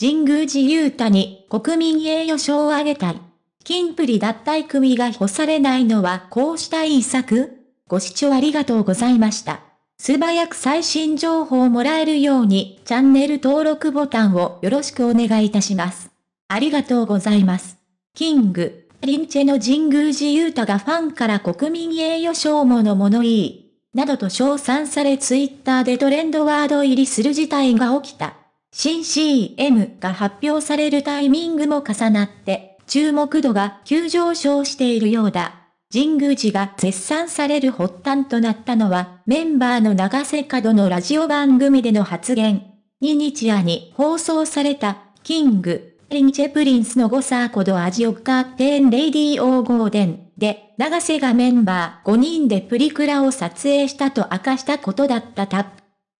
神宮寺勇太に国民栄誉賞をあげたい。金プリ脱退組が干されないのはこうしたい策ご視聴ありがとうございました。素早く最新情報をもらえるようにチャンネル登録ボタンをよろしくお願いいたします。ありがとうございます。キング、リンチェの神宮寺勇太がファンから国民栄誉賞もの物言い、などと称賛されツイッターでトレンドワード入りする事態が起きた。新 CM が発表されるタイミングも重なって、注目度が急上昇しているようだ。神宮寺が絶賛される発端となったのは、メンバーの長瀬角のラジオ番組での発言。2日夜に放送された、キング、リンチェプリンスのゴサーコドアジオカーテンレイディオーゴーデンで、長瀬がメンバー5人でプリクラを撮影したと明かしたことだったタップ。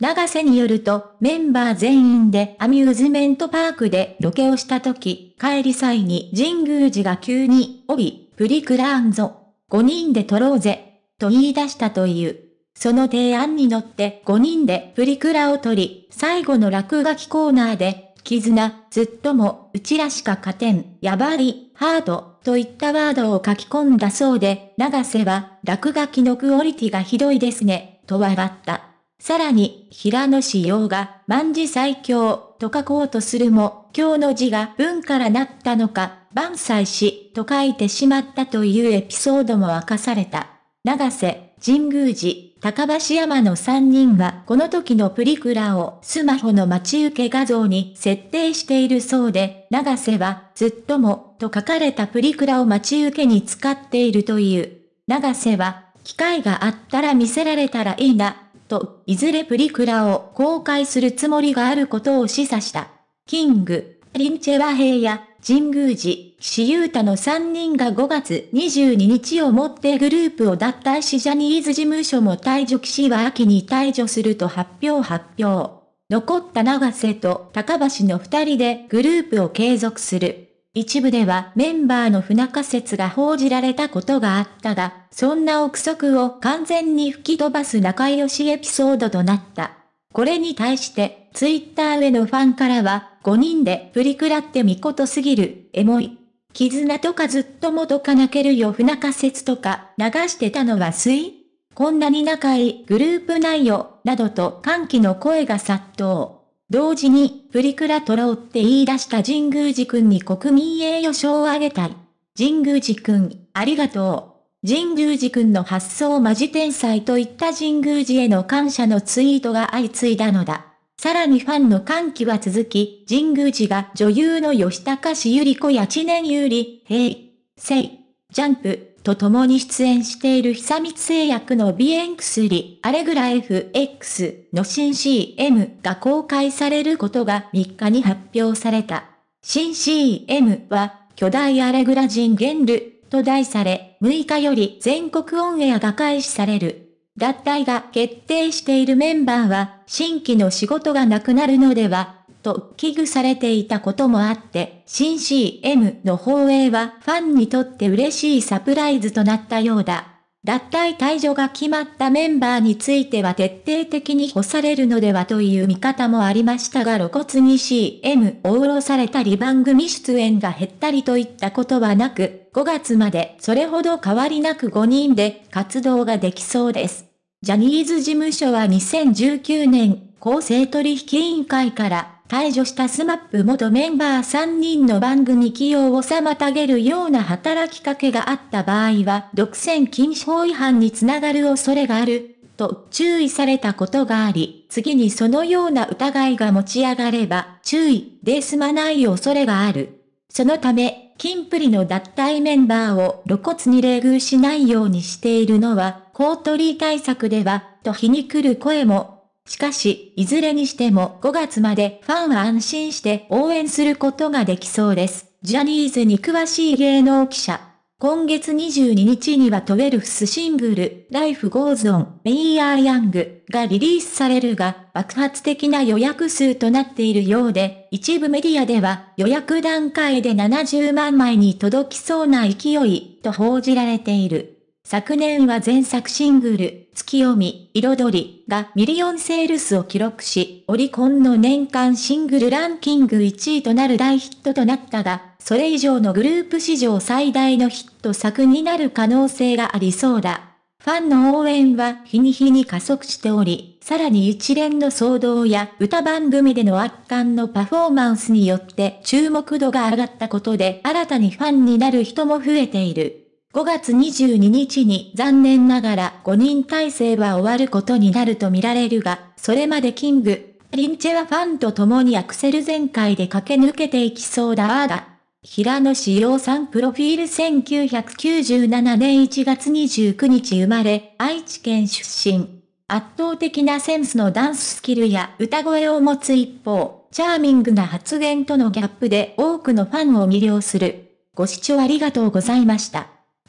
長瀬によると、メンバー全員でアミューズメントパークでロケをした時、帰り際に神宮寺が急に、おい、プリクラーンぞ。5人で撮ろうぜ。と言い出したという。その提案に乗って5人でプリクラを撮り、最後の落書きコーナーで、絆、ずっとも、うちらしか勝てん、やばい、ハード、といったワードを書き込んだそうで、長瀬は、落書きのクオリティがひどいですね、と笑った。さらに、平野紫耀が、万事最強、と書こうとするも、今日の字が文からなったのか、万歳し、と書いてしまったというエピソードも明かされた。長瀬、神宮寺、高橋山の3人はこの時のプリクラをスマホの待ち受け画像に設定しているそうで、長瀬はずっともと書かれたプリクラを待ち受けに使っているという。長瀬は機会があったら見せられたらいいなと、いずれプリクラを公開するつもりがあることを示唆した。キング、リンチェワ平や、神宮寺、岸優太の3人が5月22日をもってグループを脱退しジャニーズ事務所も退場岸は秋に退場すると発表発表。残った長瀬と高橋の2人でグループを継続する。一部ではメンバーの不仲説が報じられたことがあったが、そんな憶測を完全に吹き飛ばす仲良しエピソードとなった。これに対して、ツイッター上のファンからは、5人でプリクラって見事すぎる、エモい。絆とかずっともとか泣けるよ不仲説とか流してたのは水こんなに仲いいグループないよ、などと歓喜の声が殺到。同時に、プリクラろうって言い出した神宮寺君に国民栄誉賞をあげたい。神宮寺君、ありがとう。神宮寺君の発想マジ天才といった神宮寺への感謝のツイートが相次いだのだ。さらにファンの歓喜は続き、神宮寺が女優の吉高志由里子や知念ゆり、へい、せい、ジャンプ、と共に出演している久光製薬の鼻炎薬、アレグラ FX の新 CM が公開されることが3日に発表された。新 CM は、巨大アレグラジンゲンルと題され、6日より全国オンエアが開始される。脱退が決定しているメンバーは、新規の仕事がなくなるのではと危惧されていたこともあって、新 CM の放映はファンにとって嬉しいサプライズとなったようだ。脱退退場が決まったメンバーについては徹底的に干されるのではという見方もありましたが露骨に CM を下ろされたり番組出演が減ったりといったことはなく、5月までそれほど変わりなく5人で活動ができそうです。ジャニーズ事務所は2019年、公正取引委員会から解除したスマップ元メンバー3人の番組起用を妨げるような働きかけがあった場合は、独占禁止法違反につながる恐れがある、と注意されたことがあり、次にそのような疑いが持ち上がれば、注意で済まない恐れがある。そのため、金プリの脱退メンバーを露骨に冷遇しないようにしているのは、公取対策では、と皮肉る声もしかし、いずれにしても5月までファンは安心して応援することができそうです。ジャニーズに詳しい芸能記者。今月22日にはトゥエルフスシングル、Life Goes On, ヤーヤングがリリースされるが、爆発的な予約数となっているようで、一部メディアでは予約段階で70万枚に届きそうな勢いと報じられている。昨年は前作シングル、月読み、彩りがミリオンセールスを記録し、オリコンの年間シングルランキング1位となる大ヒットとなったが、それ以上のグループ史上最大のヒット作になる可能性がありそうだ。ファンの応援は日に日に加速しており、さらに一連の騒動や歌番組での圧巻のパフォーマンスによって注目度が上がったことで新たにファンになる人も増えている。5月22日に残念ながら5人体制は終わることになるとみられるが、それまでキング、リンチェはファンと共にアクセル全開で駆け抜けていきそうだだ。平野志陽さんプロフィール1997年1月29日生まれ、愛知県出身。圧倒的なセンスのダンススキルや歌声を持つ一方、チャーミングな発言とのギャップで多くのファンを魅了する。ご視聴ありがとうございました。